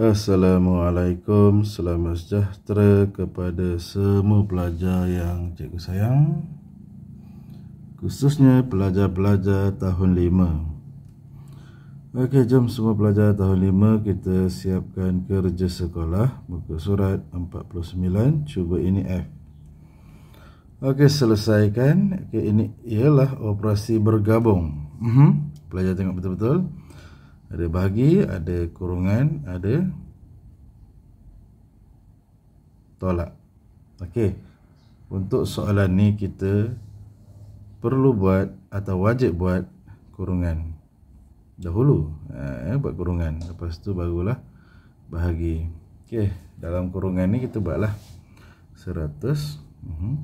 Assalamualaikum, selamat sejahtera kepada semua pelajar yang cikgu sayang Khususnya pelajar-pelajar tahun 5 Okey, jom semua pelajar tahun 5 kita siapkan kerja sekolah Muka surat 49, cuba ini F Okey, selesaikan okay, Ini ialah operasi bergabung uh-huh. Pelajar tengok betul-betul ada bahagi, ada kurungan, ada tolak. Okey. Untuk soalan ni kita perlu buat atau wajib buat kurungan dahulu. Eh, buat kurungan. Lepas tu barulah bahagi. Okey, dalam kurungan ni kita buatlah seratus uh-huh.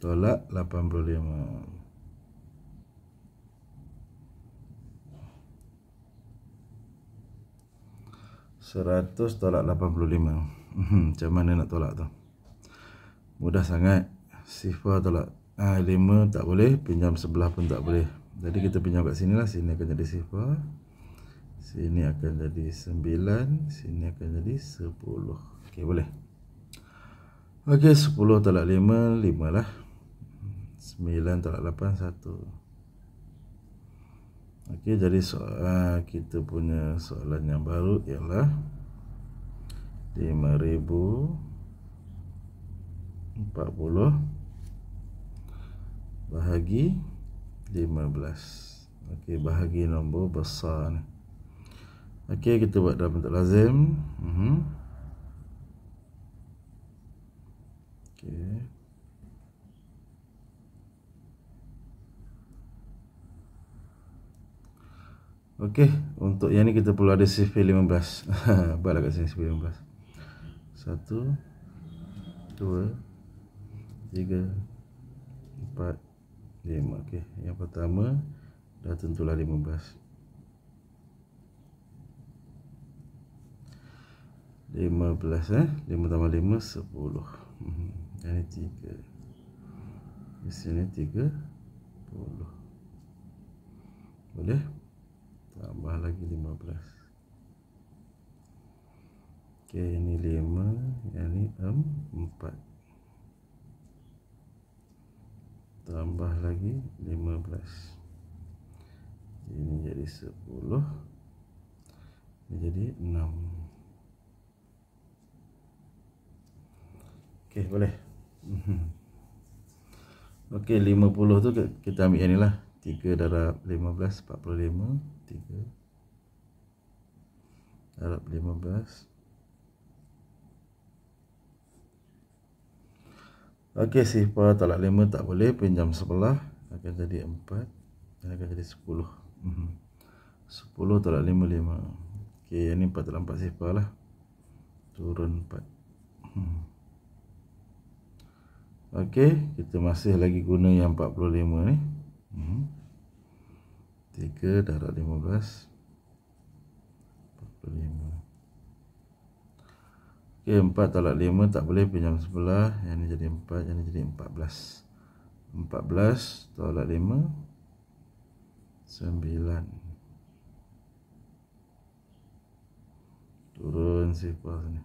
tolak lima. 100 tolak 85 mhm, Macam mana nak tolak tu Mudah sangat Sifar tolak ha, ah, 5 tak boleh Pinjam sebelah pun tak boleh Jadi kita pinjam kat sini lah Sini akan jadi sifar Sini akan jadi 9 Sini akan jadi 10 Okey boleh Okey 10 tolak 5 5 lah 9 tolak 8 1 Okey, jadi soal kita punya soalan yang baru ialah 5040 bahagi 15. Okey, bahagi nombor besar ni. Okey, kita buat dalam bentuk lazim. Mhm. Uh-huh. Okey. Okey, untuk yang ni kita perlu ada CV15. Baiklah kat sini CV15. 1 2 3 4 5 6 7 8 9 10 11 12 13 14 15 16 17 18 19 5 okey yang pertama dah tentulah 15 15 eh 5 tambah 5 10 mm ini 3 di sini 3 10 boleh lagi 15 ok ini 5 yang ni 4 tambah lagi 15 ini jadi 10 ini jadi 6 Okay, boleh mhm. ok 50 tu kita ambil yang ni lah 3 darab 15 45 3 Arab 15 Okey sifar talak 5 tak boleh pinjam sebelah akan jadi 4 dan akan jadi 10 10 talak 5 5 Okey yang ni 4 talak 4 sifar lah turun 4 mhm. Okey kita masih lagi guna yang 45 ni 3 darat 15 Okey, empat tolak lima tak boleh pinjam sebelah. Yang ni jadi 4, yang ni jadi empat belas tolak lima sembilan Turun sifar sini.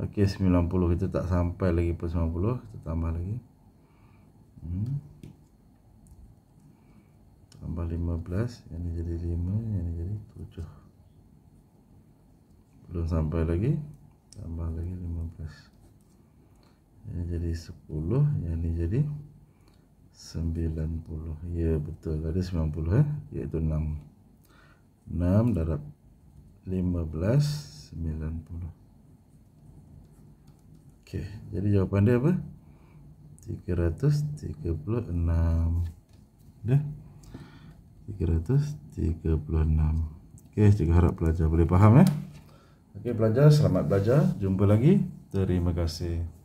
Okey, sembilan puluh kita tak sampai lagi pun 90, kita tambah lagi. Hmm tambah 15 yang ini jadi 5 yang ni jadi 7 belum sampai lagi tambah lagi 15 yang ini jadi 10 yang ni jadi 90 ya betul ada 90 eh iaitu 6 6 darab 15 90 ok jadi jawapan dia apa 336 dah 336 Okey, cikgu harap pelajar boleh faham eh. Okey, pelajar selamat belajar. Jumpa lagi. Terima kasih.